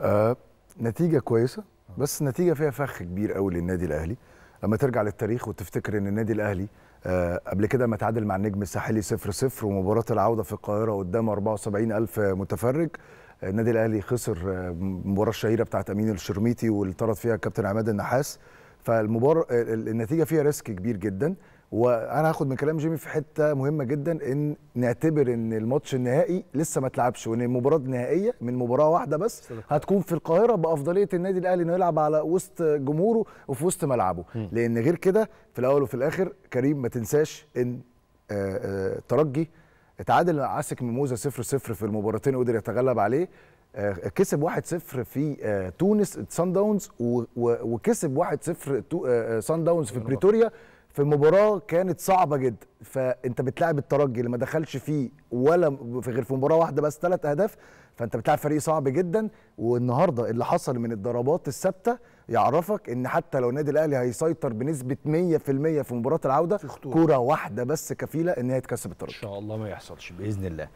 آه نتيجه كويسه بس نتيجه فيها فخ كبير قوي للنادي الاهلي لما ترجع للتاريخ وتفتكر ان النادي الاهلي آه قبل كده ما تعادل مع النجم الساحلي 0-0 ومباراه العوده في القاهره قدام 74000 متفرج النادي الاهلي خسر المباراه آه، الشهيره بتاعت امين الشرميتي واللي طرد فيها كابتن عماد النحاس فالمباراه آه، النتيجه فيها ريسك كبير جدا وانا هاخد من كلام جيمي في حته مهمه جدا ان نعتبر ان الماتش النهائي لسه ما اتلعبش وان المباراه النهائيه من مباراه واحده بس هتكون في القاهره بافضليه النادي الاهلي انه يلعب على وسط جمهوره وفي وسط ملعبه لان غير كده في الاول وفي الاخر كريم ما تنساش ان الترجي آه، آه، اتعادل مع عسك ميموزه 0 0 في المباراتين قدر يتغلب عليه آه، كسب 1-0 في تونس سان داونز وكسب 1-0 سان داونز في بريتوريا في مباراه كانت صعبه جدا فانت بتلاعب الترجي اللي ما دخلش فيه ولا في غير في مباراه واحده بس ثلاث اهداف فانت بتلعب فريق صعب جدا والنهارده اللي حصل من الضربات الثابته يعرفك ان حتى لو النادي الاهلي هيسيطر بنسبه 100% في مباراه العوده كوره واحده بس كفيله ان هي تكسب الترجي ان شاء الله ما يحصلش باذن الله